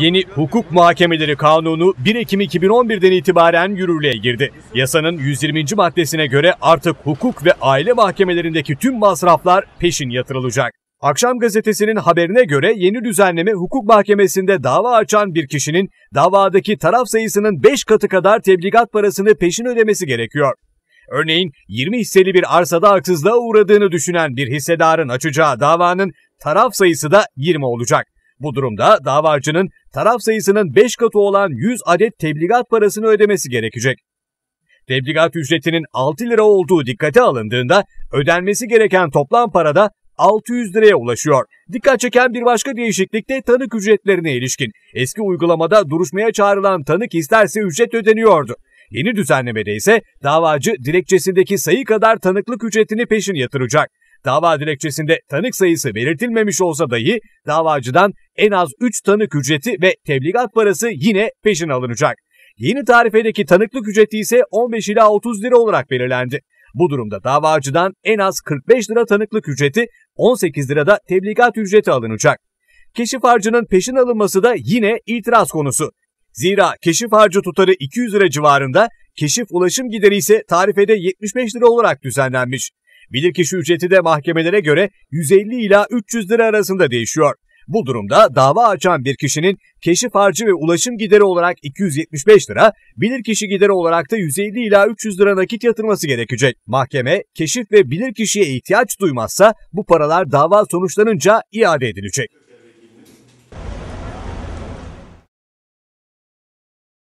Yeni hukuk mahkemeleri kanunu 1 Ekim 2011'den itibaren yürürlüğe girdi. Yasanın 120. maddesine göre artık hukuk ve aile mahkemelerindeki tüm masraflar peşin yatırılacak. Akşam gazetesinin haberine göre yeni düzenleme hukuk mahkemesinde dava açan bir kişinin davadaki taraf sayısının 5 katı kadar tebligat parasını peşin ödemesi gerekiyor. Örneğin 20 hisseli bir arsada haksızlığa uğradığını düşünen bir hissedarın açacağı davanın taraf sayısı da 20 olacak. Bu durumda davacının taraf sayısının 5 katı olan 100 adet tebligat parasını ödemesi gerekecek. Tebligat ücretinin 6 lira olduğu dikkate alındığında ödenmesi gereken toplam parada 600 liraya ulaşıyor. Dikkat çeken bir başka değişiklik de tanık ücretlerine ilişkin. Eski uygulamada duruşmaya çağrılan tanık isterse ücret ödeniyordu. Yeni düzenlemede ise davacı dilekçesindeki sayı kadar tanıklık ücretini peşin yatıracak. Dava dilekçesinde tanık sayısı belirtilmemiş olsa dahi davacıdan en az 3 tanık ücreti ve tebligat parası yine peşin alınacak. Yeni tarifedeki tanıklık ücreti ise 15 ila 30 lira olarak belirlendi. Bu durumda davacıdan en az 45 lira tanıklık ücreti, 18 lira da tebligat ücreti alınacak. Keşif harcının peşin alınması da yine itiraz konusu. Zira keşif harcı tutarı 200 lira civarında, keşif ulaşım gideri ise tarifede 75 lira olarak düzenlenmiş. Bilirkişi ücreti de mahkemelere göre 150 ila 300 lira arasında değişiyor. Bu durumda dava açan bir kişinin keşif harcı ve ulaşım gideri olarak 275 lira, bilirkişi gideri olarak da 150 ila 300 lira nakit yatırması gerekecek. Mahkeme keşif ve bilirkişiye ihtiyaç duymazsa bu paralar dava sonuçlanınca iade edilecek.